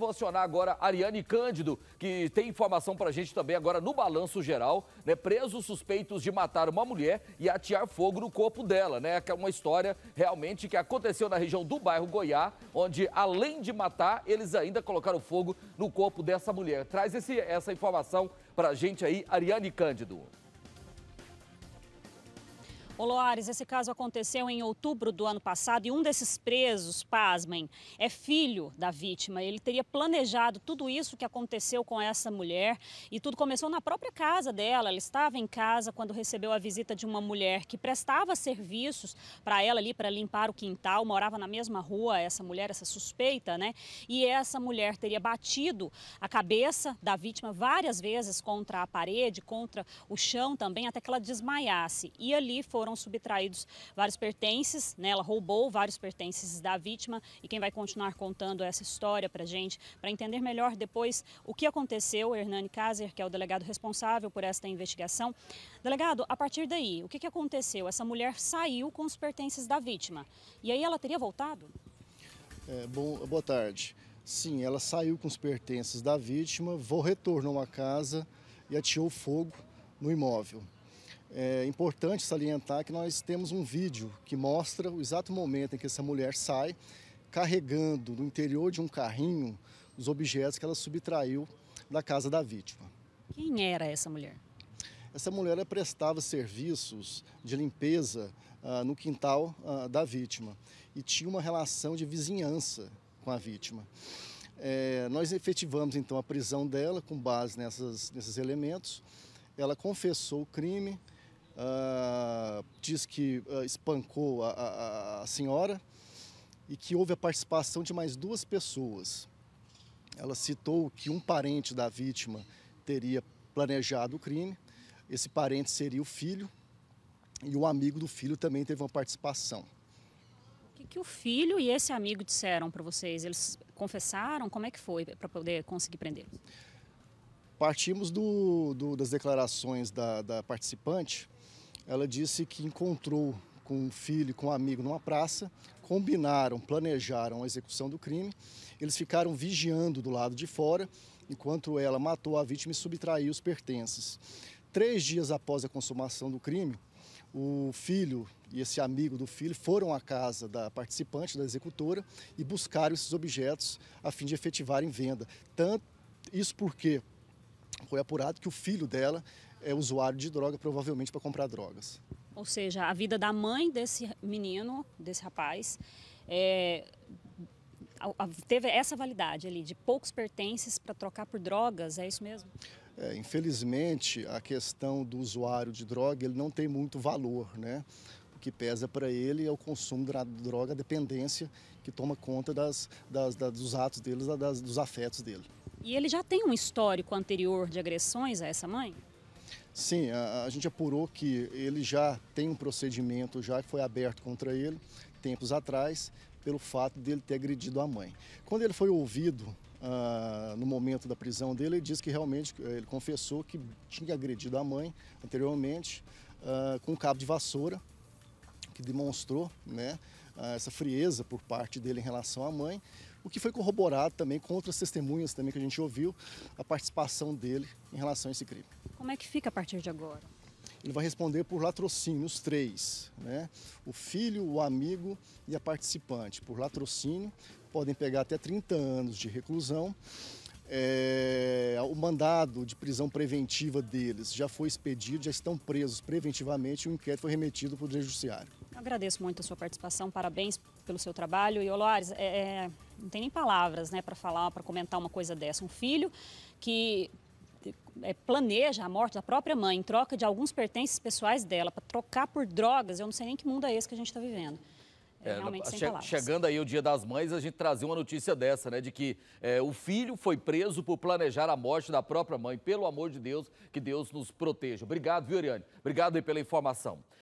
Vou acionar agora a Ariane Cândido, que tem informação para a gente também agora no Balanço Geral. Né? Presos suspeitos de matar uma mulher e atear fogo no corpo dela. Né? Que é uma história realmente que aconteceu na região do bairro Goiá, onde além de matar, eles ainda colocaram fogo no corpo dessa mulher. Traz esse, essa informação para a gente aí, Ariane Cândido. Ô Loares, esse caso aconteceu em outubro do ano passado e um desses presos, pasmem, é filho da vítima. Ele teria planejado tudo isso que aconteceu com essa mulher e tudo começou na própria casa dela. Ela estava em casa quando recebeu a visita de uma mulher que prestava serviços para ela ali para limpar o quintal, morava na mesma rua essa mulher, essa suspeita, né? E essa mulher teria batido a cabeça da vítima várias vezes contra a parede, contra o chão também, até que ela desmaiasse. E ali foram foram subtraídos vários pertences, né? ela roubou vários pertences da vítima e quem vai continuar contando essa história para gente, para entender melhor depois o que aconteceu, Hernani Kaiser que é o delegado responsável por esta investigação. Delegado, a partir daí, o que, que aconteceu? Essa mulher saiu com os pertences da vítima e aí ela teria voltado? É, bom, boa tarde. Sim, ela saiu com os pertences da vítima, retornou à uma casa e atirou fogo no imóvel. É importante salientar que nós temos um vídeo que mostra o exato momento em que essa mulher sai carregando no interior de um carrinho os objetos que ela subtraiu da casa da vítima. Quem era essa mulher? Essa mulher prestava serviços de limpeza ah, no quintal ah, da vítima e tinha uma relação de vizinhança com a vítima. É, nós efetivamos então a prisão dela com base nessas, nesses elementos. Ela confessou o crime, ah, diz que uh, espancou a, a, a, senhora e que houve a participação de mais duas pessoas. Ela citou que um parente da vítima teria planejado o crime, esse parente seria o filho e o amigo do filho também teve uma participação. O que, que o filho e esse amigo disseram para vocês? Eles confessaram? Como é que foi para poder conseguir prendê-los? partimos do, do, das declarações da, da, participante, ela disse que encontrou com um filho, com um amigo numa praça, combinaram, planejaram a execução do crime. Eles ficaram vigiando do lado de fora, enquanto ela matou a vítima e subtraiu os pertences. Três dias após a consumação do crime, o filho e esse amigo do filho foram à casa da participante, da executora, e buscaram esses objetos a fim de efetivarem venda. Tanto, isso porque foi apurado que o filho dela é usuário de droga, provavelmente para comprar drogas. Ou seja, a vida da mãe desse menino, desse rapaz, é, teve essa validade ali de poucos pertences para trocar por drogas, é isso mesmo? É, infelizmente, a questão do usuário de droga ele não tem muito valor, né? O que pesa para ele é o consumo da droga, a dependência que toma conta das, das, das dos atos dele, das, dos afetos dele. E ele já tem um histórico anterior de agressões a essa mãe? Sim, a, a gente apurou que ele já tem um procedimento já que foi aberto contra ele tempos atrás pelo fato dele ter agredido a mãe. Quando ele foi ouvido Uh, no momento da prisão dele, ele disse que realmente eh, ele confessou que tinha agredido a mãe anteriormente uh, com um cabo de vassoura, que demonstrou né, uh, essa frieza por parte dele em relação à mãe o que foi corroborado também com outras testemunhas também que a gente ouviu, a participação dele em relação a esse crime. Como é que fica a partir de agora? Ele vai responder por latrocínio, os três, né? O filho, o amigo e a participante. Por latrocínio, podem pegar até 30 anos de reclusão. É, o mandado de prisão preventiva deles já foi expedido, já estão presos preventivamente e o inquérito foi remetido para o Poder Judiciário. Agradeço muito a sua participação, parabéns pelo seu trabalho. E, Olares, é, é, não tem nem palavras né, para falar, para comentar uma coisa dessa. Um filho que é, planeja a morte da própria mãe em troca de alguns pertences pessoais dela, para trocar por drogas, eu não sei nem que mundo é esse que a gente está vivendo. É, é che chegando aí o Dia das Mães, a gente trazia uma notícia dessa, né? De que é, o filho foi preso por planejar a morte da própria mãe. Pelo amor de Deus, que Deus nos proteja. Obrigado, viu, Ariane? Obrigado aí pela informação.